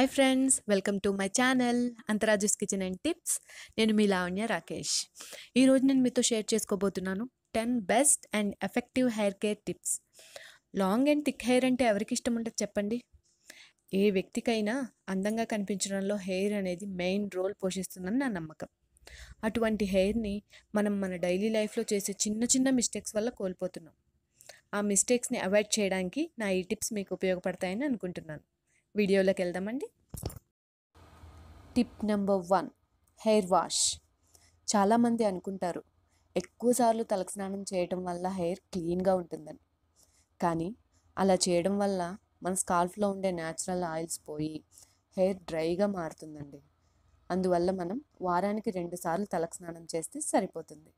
hi friends welcome to my channel అంతరాజస్ kitchen and tips నేను మీ లావణ్య రాకేష్ ఈరోజు నేను మీతో షేర్ చేసుకోబోతున్నాను ten best and effective hair care tips long and thick hair అంటే ఎవరికి ఇష్టం ఉంటుంది చెప్పండి ఏ వ్యక్తికైనా అందంగా కనిపించడంలో హెయిర్ అనేది మెయిన్ రోల్ పోషిస్తుందని నా నమ్మకం అటువంటి హెయిర్ని మనం మన డైలీ లైఫ్లో చేసే చిన్న చిన్న మిస్టేక్స్ వల్ల కోల్పోతున్నాం ఆ మిస్టేక్స్ని అవాయిడ్ చేయడానికి నా ఈ టిప్స్ మీకు ఉపయోగపడతాయని అనుకుంటున్నాను వీడియోలోకి వెళ్దామండి tip number one hair wash చాలామంది అనుకుంటారు ఎక్కువసార్లు తలకు స్నానం చేయడం వల్ల హెయిర్ క్లీన్గా ఉంటుందని కానీ అలా చేయడం వల్ల మన స్కాల్ఫ్లో ఉండే న్యాచురల్ ఆయిల్స్ పోయి హెయిర్ డ్రైగా మారుతుందండి అందువల్ల మనం వారానికి రెండుసార్లు తలకు స్నానం చేస్తే సరిపోతుంది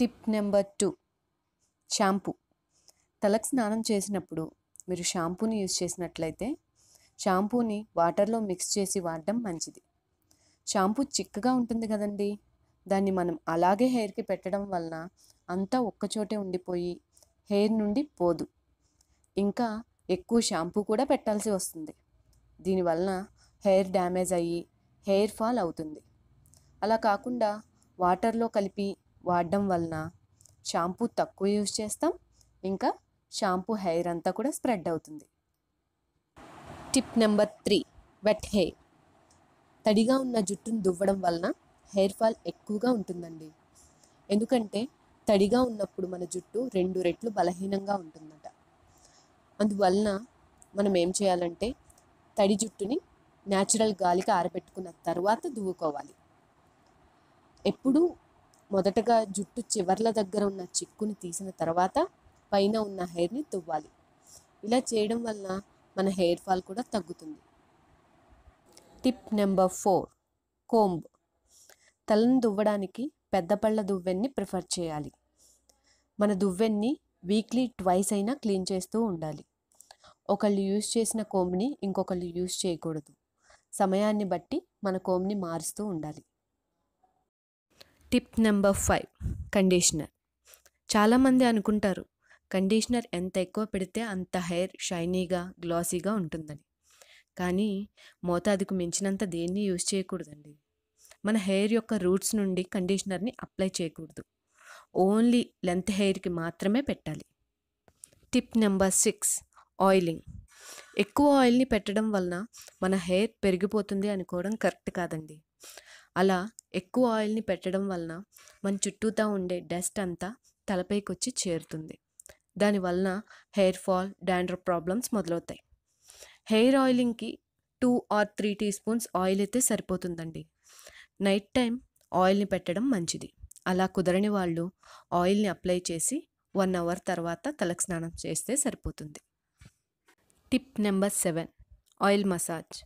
టిప్ నెంబర్ టూ షాంపూ తలకు స్నానం చేసినప్పుడు మీరు షాంపూని యూజ్ చేసినట్లయితే షాంపూని వాటర్లో మిక్స్ చేసి వాడడం మంచిది షాంపూ చిక్కగా ఉంటుంది కదండి దాన్ని మనం అలాగే హెయిర్కి పెట్టడం వలన అంతా ఒక్కచోటే ఉండిపోయి హెయిర్ నుండి పోదు ఇంకా ఎక్కువ షాంపూ కూడా పెట్టాల్సి వస్తుంది దీనివలన హెయిర్ డ్యామేజ్ అయ్యి హెయిర్ ఫాల్ అవుతుంది అలా కాకుండా వాటర్లో కలిపి వాడడం వలన షాంపూ తక్కువ యూజ్ చేస్తాం ఇంకా షాంపూ హెయిర్ అంతా కూడా స్ప్రెడ్ అవుతుంది tip number three wet hair తడిగా ఉన్న జుట్టును దువ్వడం వలన హెయిర్ ఫాల్ ఎక్కువగా ఉంటుందండి ఎందుకంటే తడిగా ఉన్నప్పుడు మన జుట్టు రెండు రెట్లు బలహీనంగా ఉంటుందట అందువలన మనం ఏం చేయాలంటే తడి జుట్టుని న్యాచురల్ గాలికి ఆరబెట్టుకున్న తర్వాత దువ్వుకోవాలి ఎప్పుడూ మొదటగా జుట్టు చివర్ల దగ్గర ఉన్న చిక్కుని తీసిన తర్వాత పైన ఉన్న హెయిర్ని తువ్వాలి ఇలా చేయడం వలన మన హెయిర్ ఫాల్ కూడా తగ్గుతుంది టిప్ నెంబర్ ఫోర్ కోంబ్ తలను దువ్వడానికి పెద్ద పళ్ళ దువ్వెన్ని ప్రిఫర్ చేయాలి మన దువ్వెన్ని వీక్లీ ట్వైస్ అయినా క్లీన్ చేస్తూ ఉండాలి ఒకళ్ళు యూజ్ చేసిన కోమ్ని ఇంకొకళ్ళు యూజ్ చేయకూడదు సమయాన్ని బట్టి మన కోమ్ని మారుస్తూ ఉండాలి టిప్ నెంబర్ ఫైవ్ కండిషనర్ చాలామంది అనుకుంటారు కండిషనర్ ఎంత ఎక్కువ పెడితే అంత హెయిర్ షైనీగా గ్లాసీగా ఉంటుందని కానీ మోతాదుకు మించినంత దేన్ని యూజ్ చేయకూడదండి మన హెయిర్ యొక్క రూట్స్ నుండి కండిషనర్ని అప్లై చేయకూడదు ఓన్లీ లెంత్ హెయిర్కి మాత్రమే పెట్టాలి టిప్ నెంబర్ సిక్స్ ఆయిలింగ్ ఎక్కువ ఆయిల్ని పెట్టడం వలన మన హెయిర్ పెరిగిపోతుంది అనుకోవడం కరెక్ట్ కాదండి అలా ఎక్కువ ఆయిల్ని పెట్టడం వలన మన చుట్టూతా ఉండే డస్ట్ అంతా తలపైకి వచ్చి చేరుతుంది దానివలన హెయిర్ ఫాల్ డాండ్ర ప్రాబ్లమ్స్ మొదలవుతాయి హెయిర్ ఆయిలింగ్కి two or three teaspoons oil అయితే సరిపోతుందండి నైట్ టైం ఆయిల్ని పెట్టడం మంచిది అలా కుదరని వాళ్ళు ఆయిల్ని అప్లై చేసి వన్ అవర్ తర్వాత తలకు స్నానం చేస్తే సరిపోతుంది tip number seven oil massage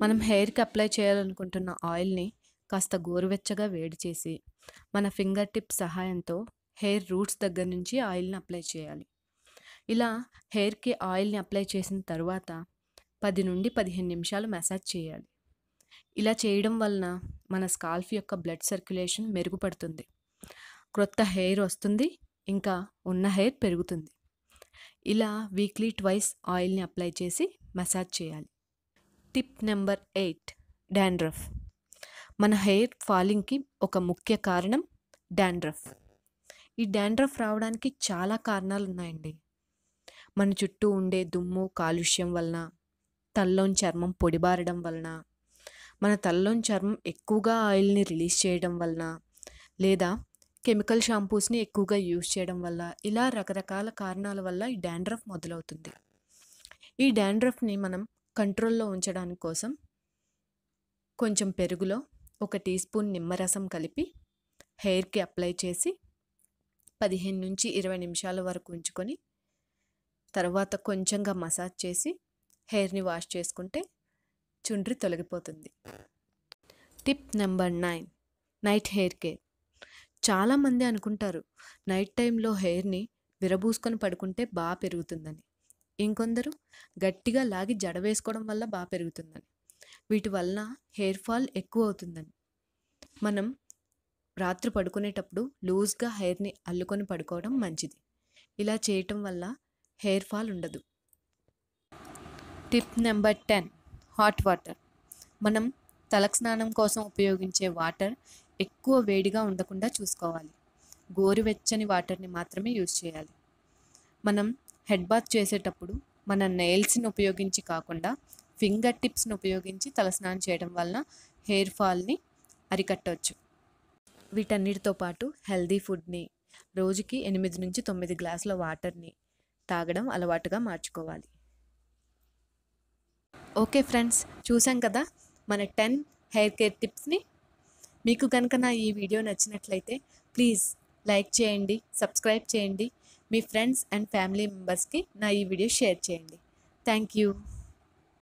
మనం హెయిర్కి అప్లై చేయాలనుకుంటున్న ఆయిల్ని కాస్త గోరువెచ్చగా వేడి చేసి మన ఫింగర్ టిప్ సహాయంతో హెయిర్ రూట్స్ దగ్గర నుంచి ఆయిల్ని అప్లై చేయాలి ఇలా హెయిర్కి ఆయిల్ని అప్లై చేసిన తర్వాత పది నుండి పదిహేను నిమిషాలు మసాజ్ చేయాలి ఇలా చేయడం వలన మన స్కాల్ఫ్ యొక్క బ్లడ్ సర్క్యులేషన్ మెరుగుపడుతుంది క్రొత్త హెయిర్ వస్తుంది ఇంకా ఉన్న హెయిర్ పెరుగుతుంది ఇలా వీక్లీ ట్వైస్ ఆయిల్ని అప్లై చేసి మసాజ్ చేయాలి టిప్ నెంబర్ ఎయిట్ డాండ్రఫ్ మన హెయిర్ ఫాలింగ్కి ఒక ముఖ్య కారణం డాండ్రఫ్ ఈ డాండ్రఫ్ రావడానికి చాలా కారణాలు ఉన్నాయండి మన చుట్టూ ఉండే దుమ్ము కాలుష్యం వలన తల్లోని చర్మం పొడిబారడం వలన మన తల్లోని చర్మం ఎక్కువగా ఆయిల్ని రిలీజ్ చేయడం వలన లేదా కెమికల్ షాంపూస్ని ఎక్కువగా యూజ్ చేయడం వల్ల ఇలా రకరకాల కారణాల వల్ల ఈ డాండ్రఫ్ మొదలవుతుంది ఈ డాండ్రఫ్ని మనం కంట్రోల్లో ఉంచడానికి కోసం కొంచెం పెరుగులో ఒక టీ స్పూన్ నిమ్మరసం కలిపి హెయిర్కి అప్లై చేసి పదిహేను నుంచి ఇరవై నిమిషాల వరకు ఉంచుకొని తర్వాత కొంచెంగా మసాజ్ చేసి హెయిర్ని వాష్ చేసుకుంటే చుండ్రి తొలగిపోతుంది tip number nine night hair care చాలామంది అనుకుంటారు నైట్ టైంలో హెయిర్ని విరబూసుకొని పడుకుంటే బాగా పెరుగుతుందని ఇంకొందరు గట్టిగా లాగి జడ వేసుకోవడం వల్ల బాగా పెరుగుతుందని వీటి వలన హెయిర్ ఫాల్ ఎక్కువ అవుతుందని మనం రాత్రి పడుకునేటప్పుడు లూజ్గా హెయిర్ని అల్లుకొని పడుకోవడం మంచిది ఇలా చేయటం వల్ల హెయిర్ ఫాల్ ఉండదు tip number ten hot water మనం తలస్నానం కోసం ఉపయోగించే వాటర్ ఎక్కువ వేడిగా ఉండకుండా చూసుకోవాలి గోరువెచ్చని వాటర్ని మాత్రమే యూజ్ చేయాలి మనం హెడ్ బాత్ చేసేటప్పుడు మన నెయిల్స్ని ఉపయోగించి కాకుండా ఫింగర్ టిప్స్ని ఉపయోగించి తలస్నానం చేయడం వలన హెయిర్ ఫాల్ని అరికట్టవచ్చు వీటన్నిటితో పాటు హెల్దీ ఫుడ్ని రోజుకి ఎనిమిది నుంచి తొమ్మిది గ్లాసుల వాటర్ని తాగడం అలవాటుగా మార్చుకోవాలి ఓకే ఫ్రెండ్స్ చూసాం కదా మన టెన్ హెయిర్ కేర్ టిప్స్ని మీకు కనుక నా ఈ వీడియో నచ్చినట్లయితే ప్లీజ్ లైక్ చేయండి సబ్స్క్రైబ్ చేయండి మీ ఫ్రెండ్స్ అండ్ ఫ్యామిలీ మెంబర్స్కి నా ఈ వీడియో షేర్ చేయండి థ్యాంక్ యూ